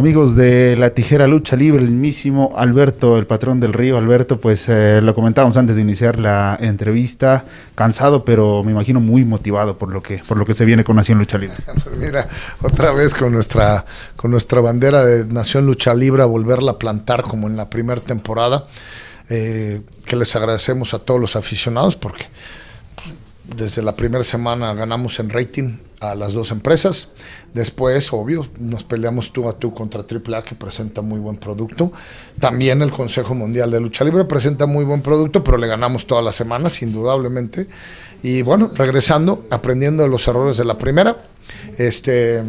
Amigos de la tijera lucha libre, el mismísimo Alberto, el patrón del río. Alberto, pues eh, lo comentábamos antes de iniciar la entrevista, cansado, pero me imagino muy motivado por lo que, por lo que se viene con Nación Lucha Libre. Pues mira, otra vez con nuestra, con nuestra bandera de Nación Lucha Libre, volverla a plantar como en la primera temporada, eh, que les agradecemos a todos los aficionados porque desde la primera semana ganamos en rating a las dos empresas. Después, obvio, nos peleamos tú a tú contra AAA, que presenta muy buen producto. También el Consejo Mundial de Lucha Libre presenta muy buen producto, pero le ganamos todas las semanas, indudablemente. Y bueno, regresando, aprendiendo de los errores de la primera, este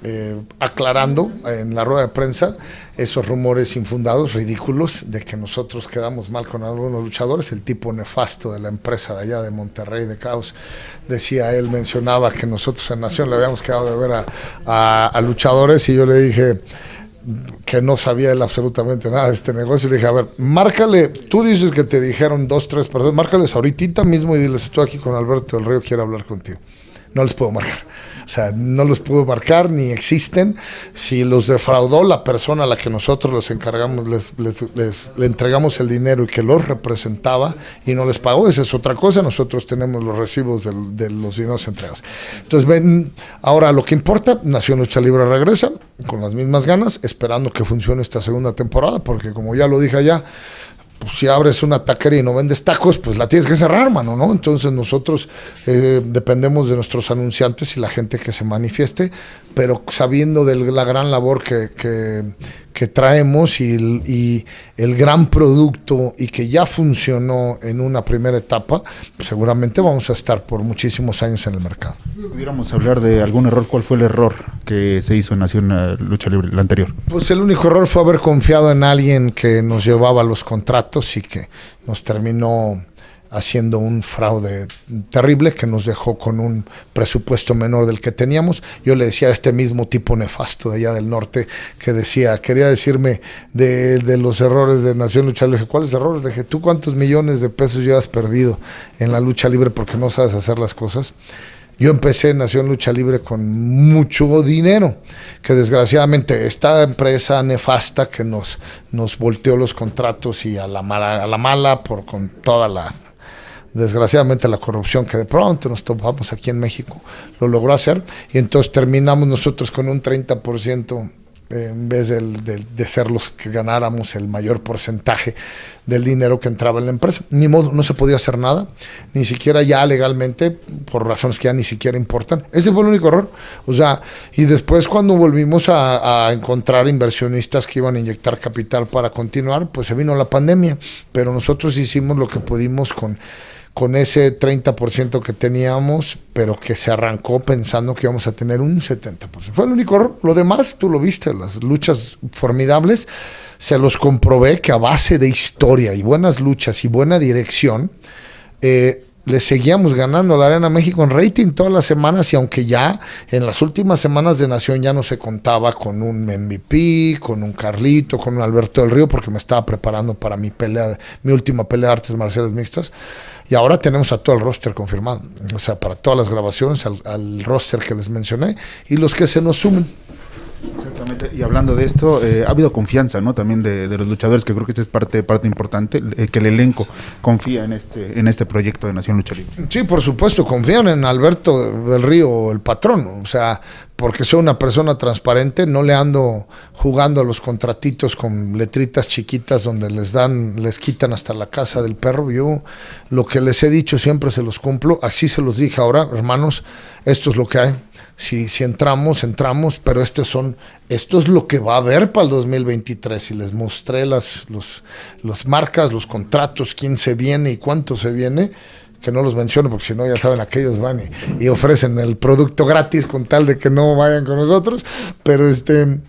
eh, aclarando en la rueda de prensa esos rumores infundados, ridículos, de que nosotros quedamos mal con algunos luchadores. El tipo nefasto de la empresa de allá de Monterrey, de Caos, decía él, mencionaba que nosotros en Nación le habíamos quedado de ver a, luchadores y yo le dije que no sabía él absolutamente nada de este negocio. y Le dije, a ver, márcale, tú dices que te dijeron dos, tres perdón, márcales ahorita mismo y diles, estoy aquí con Alberto del Río, quiero hablar contigo no les puedo marcar. O sea, no los puedo marcar, ni existen. Si los defraudó la persona a la que nosotros les encargamos, les, entregamos el dinero y que los representaba y no les pagó, esa es otra cosa. Nosotros tenemos los recibos de, los dineros entregados. Entonces, ven, ahora lo que importa, Nación Lucha Libre regresa con las mismas ganas, esperando que funcione esta segunda temporada, porque como ya lo dije allá, pues si abres una taquería y no vendes tacos, pues la tienes que cerrar, mano, ¿no? Entonces nosotros eh, dependemos de nuestros anunciantes y la gente que se manifieste, pero sabiendo de la gran labor que, que, que traemos y el, gran producto y que ya funcionó en una primera etapa, seguramente vamos a estar por muchísimos años en el mercado. Pudiéramos hablar de algún error, ¿cuál fue el error que se hizo en Nación eh, Lucha Libre, la anterior? Pues el único error fue haber confiado en alguien que nos llevaba los contratos y que nos terminó haciendo un fraude terrible que nos dejó con un presupuesto menor del que teníamos. Yo le decía a este mismo tipo nefasto de allá del norte que decía, quería decirme de, los errores de Nación Lucha Libre. Dije, ¿cuáles errores? Le dije, ¿tú cuántos millones de pesos llevas perdido en la lucha libre porque no sabes hacer las cosas? Yo empecé Nación Lucha Libre con mucho dinero, que desgraciadamente esta empresa nefasta que nos, nos volteó los contratos y a la mala, a la mala por, con toda la desgraciadamente la corrupción que de pronto nos topamos aquí en México lo logró hacer y entonces terminamos nosotros con un 30% eh, en vez de, ser los que ganáramos el mayor porcentaje del dinero que entraba en la empresa. Ni modo, no se podía hacer nada, ni siquiera ya legalmente, por razones que ya ni siquiera importan. Ese fue el único error. O sea, y después cuando volvimos a encontrar inversionistas que iban a inyectar capital para continuar, pues se vino la pandemia, pero nosotros hicimos lo que pudimos con con ese 30% que teníamos, pero que se arrancó pensando que íbamos a tener un 70%. Fue el único error. Lo demás, tú lo viste, las luchas formidables, se los comprobé que a base de historia y buenas luchas y buena dirección, eh, le seguíamos ganando la Arena México en rating todas las semanas y aunque ya en las últimas semanas de Nación ya no se contaba con un MVP, con un Carlito, con un Alberto del Río, porque me estaba preparando para mi pelea, mi última pelea de artes marciales mixtas. Y ahora tenemos a todo el roster confirmado, o sea, para todas las grabaciones, al, al roster que les mencioné y los que se nos sumen. Exactamente, y hablando de esto, eh, ha habido confianza ¿no? también de, los luchadores, que creo que esta es parte, parte importante, eh, que el elenco confía en este, en este proyecto de Nación Lucha Libre. Sí, por supuesto, confían en Alberto del Río, el patrón, o sea, porque soy una persona transparente, no le ando jugando a los contratitos con letritas chiquitas donde les dan, les quitan hasta la casa del perro. Yo lo que les he dicho siempre se los cumplo, así se los dije ahora, hermanos, esto es lo que hay si, si entramos, entramos, pero estos son, esto es lo que va a haber para el 2023. Y les mostré las los, marcas, los contratos, quién se viene y cuánto se viene que no los menciono porque si no ya saben aquellos van y, ofrecen el producto gratis con tal de que no vayan con nosotros, pero este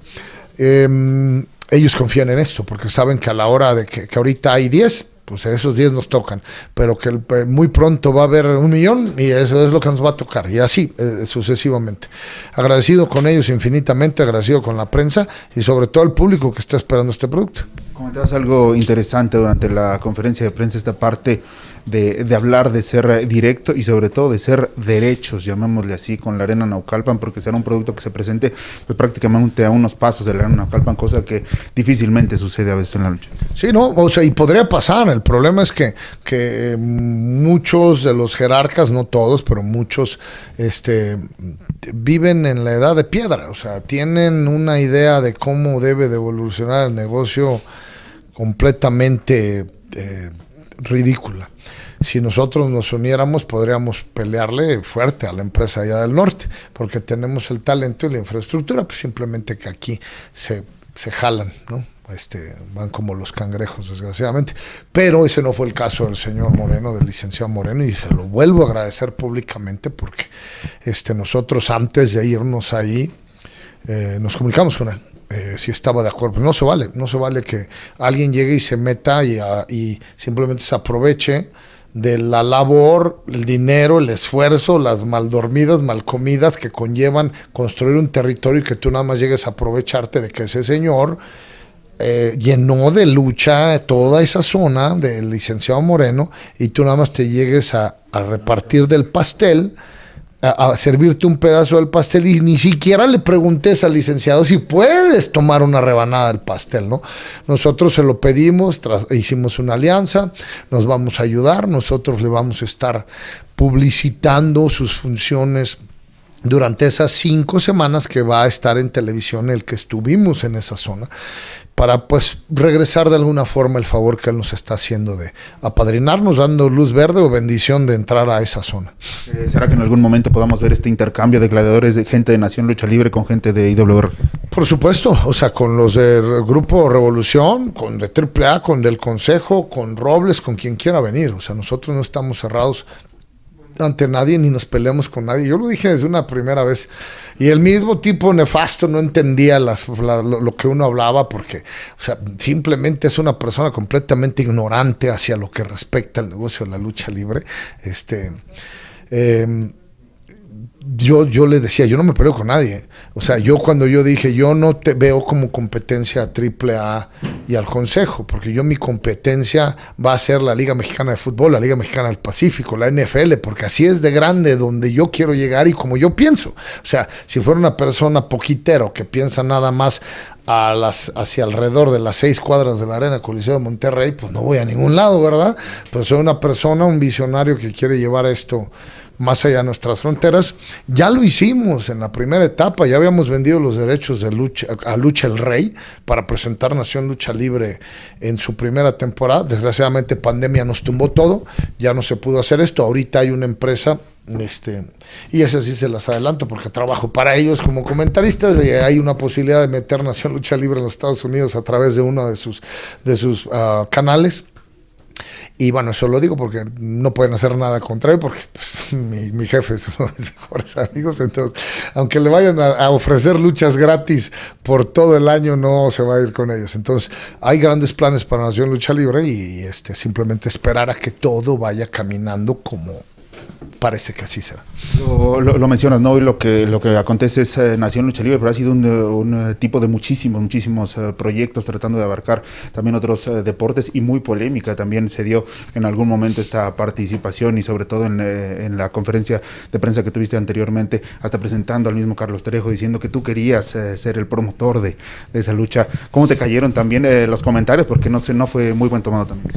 em, ellos confían en esto porque saben que a la hora de que, que ahorita hay 10, pues esos 10 nos tocan, pero que eh, muy pronto va a haber un millón y eso es lo que nos va a tocar, y así eh, sucesivamente. Agradecido con ellos infinitamente, agradecido con la prensa y sobre todo al público que está esperando este producto. Comentabas algo interesante durante la conferencia de prensa, esta parte de, hablar, de ser directo y sobre todo de ser derechos, llamémosle así, con la arena Naucalpan, porque será un producto que se presente pues, prácticamente a unos pasos de la arena Naucalpan, cosa que difícilmente sucede a veces en la lucha. Sí, ¿no? O sea, y podría pasar. El problema es que, que mm, muchos de los jerarcas, no todos, pero muchos, este viven en la edad de piedra, o sea, tienen una idea de cómo debe de evolucionar el negocio completamente eh, ridícula. Si nosotros nos uniéramos, podríamos pelearle fuerte a la empresa allá del norte, porque tenemos el talento y la infraestructura, pues simplemente que aquí se, se jalan, ¿no? Este, van como los cangrejos, desgraciadamente. Pero ese no fue el caso del señor Moreno, del licenciado Moreno, y se lo vuelvo a agradecer públicamente porque este, nosotros antes de irnos ahí eh, nos comunicamos con él eh, si estaba de acuerdo. No se vale, no se vale que alguien llegue y se meta y, simplemente se aproveche de la labor, el dinero, el esfuerzo, las mal dormidas, mal comidas que conllevan construir un territorio y que tú nada más llegues a aprovecharte de que ese señor eh, llenó de lucha toda esa zona del licenciado Moreno y tú nada más te llegues a repartir del pastel a, servirte un pedazo del pastel y ni siquiera le preguntes al licenciado si puedes tomar una rebanada del pastel, ¿no? Nosotros se lo pedimos, hicimos una alianza, nos vamos a ayudar, nosotros le vamos a estar publicitando sus funciones durante esas cinco semanas que va a estar en televisión el que estuvimos en esa zona para pues regresar de alguna forma el favor que Él nos está haciendo de apadrinarnos, dando luz verde o bendición de entrar a esa zona. Eh, ¿Será que en algún momento podamos ver este intercambio de gladiadores de gente de Nación Lucha Libre con gente de IWR? Por supuesto, o sea, con los del Grupo Revolución, con de AAA, con del Consejo, con Robles, con quien quiera venir. O sea, nosotros no estamos cerrados ante nadie ni nos peleamos con nadie. Yo lo dije desde una primera vez. Y el mismo tipo nefasto no entendía lo, que uno hablaba porque, o sea, simplemente es una persona completamente ignorante hacia lo que respecta al negocio de la lucha libre. Este. Em, yo, yo decía, yo no me peleo con nadie. O sea, yo cuando yo dije, yo no te veo como competencia a Triple y al Consejo, porque yo mi competencia va a ser la Liga Mexicana de Fútbol, la Liga Mexicana del Pacífico, la NFL, porque así es de grande donde yo quiero llegar y como yo pienso. O sea, si fuera una persona poquitero que piensa nada más a las, hacia alrededor de las seis cuadras de la Arena Coliseo de Monterrey, pues no voy a ningún lado, ¿verdad? Pero soy una persona, un visionario que quiere llevar esto más allá de nuestras fronteras. Ya lo hicimos en la primera etapa, ya habíamos vendido los derechos de lucha, a Lucha el Rey para presentar Nación Lucha Libre en su primera temporada. Desgraciadamente pandemia nos tumbó todo, ya no se pudo hacer esto. Ahorita hay una empresa este, y esas sí se las adelanto porque trabajo para ellos como comentaristas y hay una posibilidad de meter Nación Lucha Libre en los Estados Unidos a través de uno de sus, de sus ah, canales. Y bueno, eso lo digo porque no pueden hacer nada contra él, porque pues, mi, jefe es uno de mis mejores amigos. Entonces, aunque le vayan a, ofrecer luchas gratis por todo el año, no se va a ir con ellos. Entonces, hay grandes planes para Nación Lucha Libre y, y este, simplemente esperar a que todo vaya caminando como parece que así será. Lo, mencionas, ¿no? Y lo que, lo que acontece es nació eh, Nación Lucha Libre, pero ha sido un, eh, eh, tipo de muchísimos, muchísimos proyectos tratando de abarcar también otros deportes y muy polémica también se dio en algún momento esta participación y sobre todo en, la conferencia de prensa que tuviste anteriormente, hasta presentando al mismo Carlos Trejo diciendo que tú querías ser el promotor de, esa lucha. ¿Cómo te cayeron también los comentarios? Porque no, sé, no fue muy buen tomado también.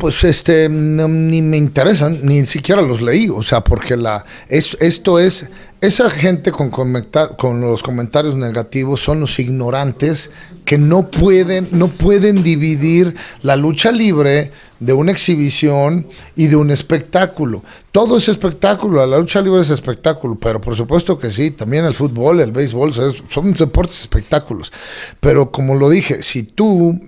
Pues este, ni me interesan, ni siquiera los leí, o sea, porque la, es, esto es, esa gente con, con los comentarios negativos son los ignorantes que no pueden, no pueden dividir la lucha libre de una exhibición y de un espectáculo. Todo es espectáculo, la lucha libre es espectáculo, pero por supuesto que sí, también el fútbol, el béisbol, son deportes espectáculos. Pero como lo dije, si tú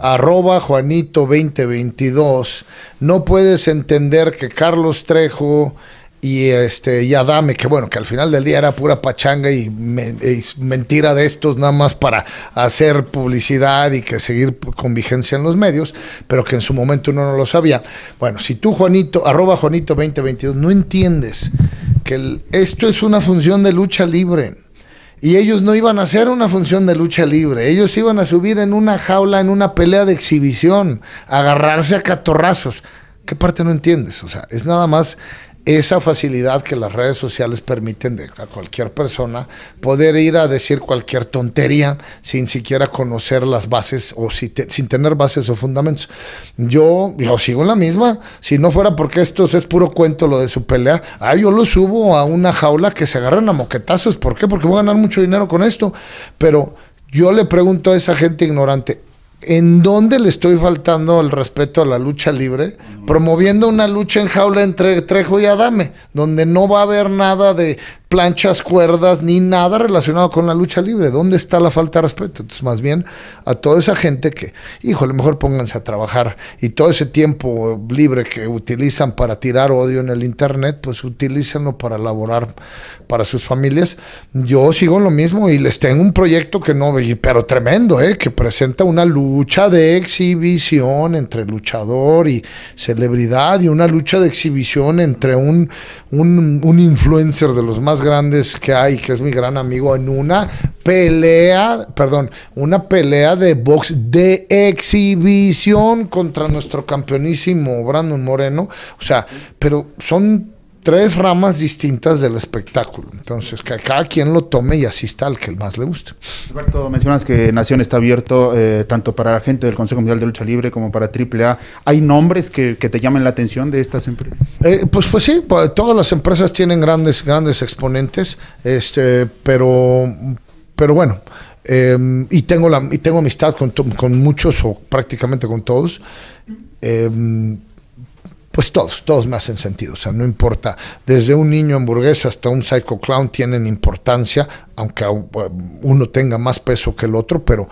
arroba Juanito 2022, no puedes entender que Carlos Trejo y este y Adame, que bueno, que al final del día era pura pachanga y, mentira de estos nada más para hacer publicidad y que seguir con vigencia en los medios, pero que en su momento uno no lo sabía. Bueno, si tú Juanito, arroba Juanito 2022, no entiendes que esto es una función de lucha libre y ellos no iban a hacer una función de lucha libre, ellos iban a subir en una jaula, en una pelea de exhibición, agarrarse a catorrazos. ¿Qué parte no entiendes? O sea, es nada más esa facilidad que las redes sociales permiten de a cualquier persona poder ir a decir cualquier tontería sin siquiera conocer las bases o sin tener bases o fundamentos. Yo lo sigo en la misma. Si no fuera porque esto es puro cuento lo de su pelea, ah, yo lo subo a una jaula que se agarran a moquetazos. ¿Por qué? Porque voy a ganar mucho dinero con esto. Pero yo le pregunto a esa gente ignorante, ¿En dónde le estoy faltando el respeto a la lucha libre? Promoviendo una lucha en jaula entre Trejo y Adame, donde no va a haber nada de planchas, cuerdas, ni nada relacionado con la lucha libre. ¿Dónde está la falta de respeto? Entonces, más bien a toda esa gente que, híjole mejor pónganse a trabajar y todo ese tiempo libre que utilizan para tirar odio en el Internet, pues utilícenlo para elaborar para sus familias. Yo sigo lo mismo y les tengo un proyecto que no, pero tremendo, ¿eh? que presenta una lucha de exhibición entre luchador y celebridad y una lucha de exhibición entre un, un influencer de los más grandes que hay, que es mi gran amigo, en una pelea, perdón, una pelea de box de exhibición contra nuestro campeonísimo Brandon Moreno. O sea, pero son tres ramas distintas del espectáculo. Entonces, que cada quien lo tome y asista al que más le guste. Alberto, mencionas que Nación está abierto eh, tanto para la gente del Consejo Mundial de Lucha Libre como para AAA. ¿Hay nombres que, te llamen la atención de estas empresas? Eh, pues, pues sí, todas las empresas tienen grandes, grandes exponentes, este, pero, pero bueno. Em, y, tengo la, y tengo amistad con, muchos o prácticamente con todos. Em, pues todos, todos me hacen sentido. O sea, no importa, desde un niño hamburguesa hasta un psycho clown tienen importancia, aunque eh, uno tenga más peso que el otro, pero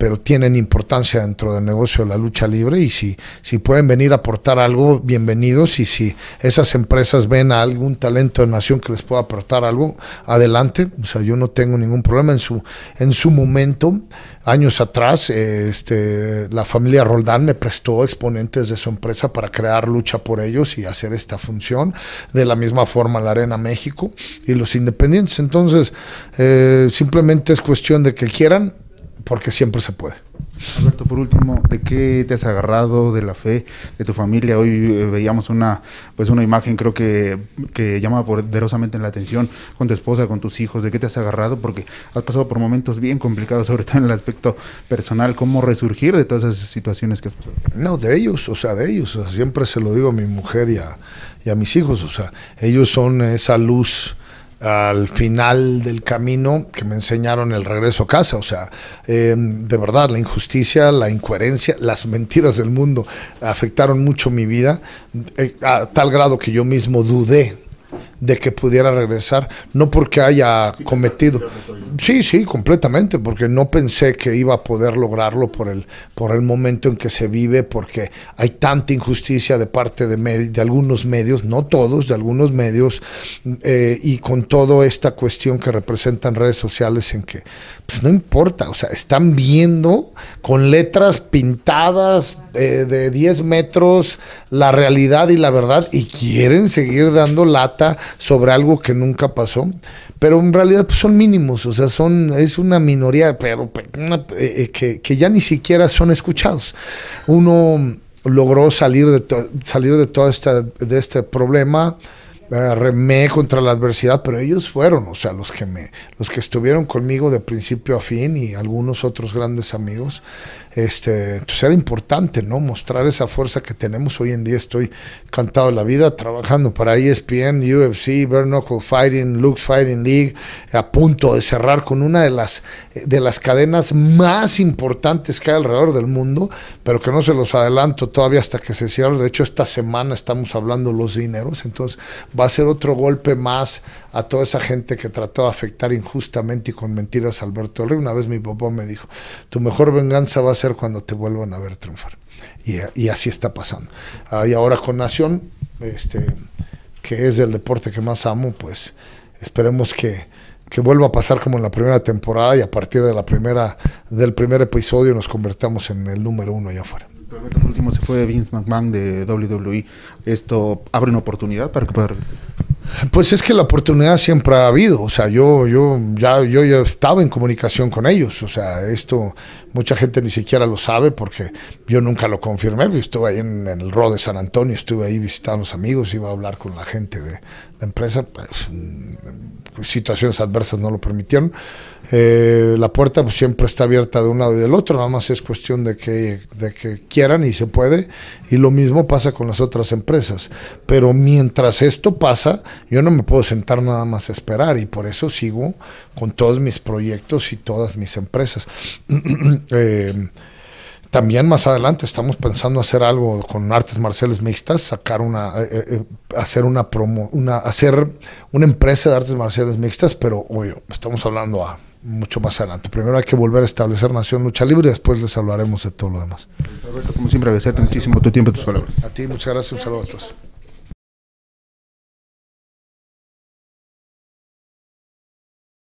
pero tienen importancia dentro del negocio de la lucha libre y si, si pueden venir a aportar algo, bienvenidos y si esas empresas ven a algún talento de nación que les pueda aportar algo, adelante, o sea, yo no tengo ningún problema en su, en su momento, años atrás, este, la familia Roldán me prestó exponentes de su empresa para crear lucha por ellos y hacer esta función, de la misma forma la Arena México y los independientes, entonces eh, simplemente es cuestión de que quieran porque siempre se puede. Alberto, por último, ¿de qué te has agarrado de la fe de tu familia? Hoy eh, veíamos una, pues una imagen creo que, que llama poderosamente la atención con tu esposa, con tus hijos, ¿de qué te has agarrado? Porque has pasado por momentos bien complicados, sobre todo en el aspecto personal, ¿cómo resurgir de todas esas situaciones que has pasado? No, de ellos, o sea, de ellos, siempre se lo digo a mi mujer y a, y a mis hijos, o sea, ellos son esa luz al final del camino que me enseñaron el regreso a casa. O sea, em, de verdad, la injusticia, la incoherencia, las mentiras del mundo afectaron mucho mi vida, eh, a tal grado que yo mismo dudé de que pudiera regresar, no porque haya cometido. Sí, sí, completamente, porque no pensé que iba a poder lograrlo por el, por el momento en que se vive, porque hay tanta injusticia de parte de, de algunos medios, no todos, de algunos medios, eh, y con toda esta cuestión que representan redes sociales en que, pues no importa, o sea, están viendo con letras pintadas eh, de 10 metros la realidad y la verdad y quieren seguir dando lata sobre algo que nunca pasó, pero en realidad pues, son mínimos, o sea, son, es una minoría, pero eh, eh, que, ya ni siquiera son escuchados. Uno logró salir de, salir de todo de este problema remé contra la adversidad, pero ellos fueron, o sea, los que me, los que estuvieron conmigo de principio a fin y algunos otros grandes amigos. Este, entonces pues era importante, ¿no? Mostrar esa fuerza que tenemos hoy en día. Estoy cantado de la vida trabajando para ESPN, UFC, Bare Fighting, Lux Fighting League, a punto de cerrar con una de las de las cadenas más importantes que hay alrededor del mundo, pero que no se los adelanto todavía hasta que se cierre. De hecho, esta semana estamos hablando los dineros, entonces va a ser otro golpe más a toda esa gente que trató de afectar injustamente y con mentiras a Alberto Rey. Una vez mi papá me dijo, tu mejor venganza va a ser cuando te vuelvan a ver triunfar. Y, así está pasando. Ah, y ahora con Nación, este, que es el deporte que más amo, pues esperemos que, que vuelva a pasar como en la primera temporada y a partir de la primera, del primer episodio nos convertamos en el número uno allá afuera. El último se fue Vince McMahon de WWE. ¿Esto abre una oportunidad para que pueda Pues es que la oportunidad siempre ha habido. O sea, yo, yo, ya, yo ya estaba en comunicación con ellos. O sea, esto mucha gente ni siquiera lo sabe porque yo nunca lo confirmé. estuve ahí en, el RO de San Antonio, estuve ahí visitando a los amigos, iba a hablar con la gente de la empresa. Pues, mm, pues situaciones adversas no lo permitieron eh, la puerta pues, siempre está abierta de un lado y del otro, nada más es cuestión de que, que quieran y se puede. Y lo mismo pasa con las otras empresas. Pero mientras esto pasa, yo no me puedo sentar nada más a esperar y por eso sigo con todos mis proyectos y todas mis empresas. Eh, también más adelante estamos pensando hacer algo con artes marciales mixtas, sacar una, eh, hacer una promo, una, hacer una empresa de artes marciales mixtas, pero obvio, estamos hablando a mucho más adelante. Primero hay que volver a establecer Nación Lucha Libre y después les hablaremos de todo lo demás. Roberto, como siempre, agradecerte muchísimo tu tiempo y tus palabras. A ti, muchas gracias. Un saludo a todos.